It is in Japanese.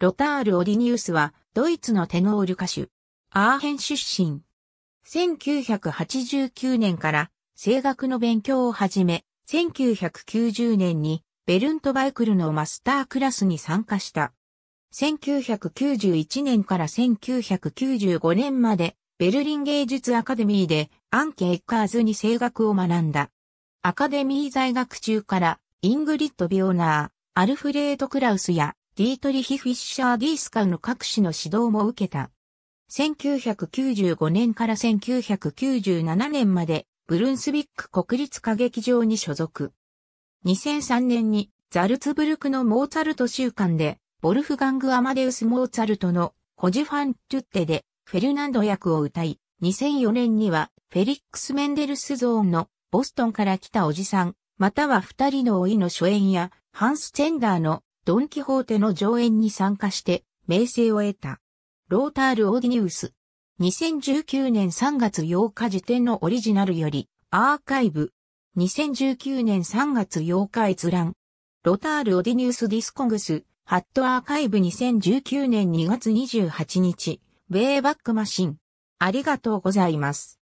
ロタール・オリニウスは、ドイツのテノール歌手。アーヘン出身。1989年から声楽の勉強を始め、1990年にベルントバイクルのマスタークラスに参加した。1991年から1995年までベルリン芸術アカデミーでアンケ・エッカーズに声楽を学んだ。アカデミー在学中からイングリッド・ビオナー、アルフレード・クラウスやディートリヒ・フィッシャー・ディースカンの各種の指導も受けた。1995年から1997年までブルンスビック国立歌劇場に所属。2003年にザルツブルクのモーツァルト週間で、ボルフガング・アマデウス・モーツァルトのホジファン・トゥッテでフェルナンド役を歌い、2004年にはフェリックス・メンデルスゾーンのボストンから来たおじさん、または二人の老いの初演やハンス・チェンダーのドン・キホーテの上演に参加して、名声を得た。ロータール・オーディニウス。2019年3月8日時点のオリジナルより、アーカイブ。2019年3月8日閲覧。ロタール・オディニウス・ディスコングス、ハットアーカイブ2019年2月28日、ウェイバックマシン。ありがとうございます。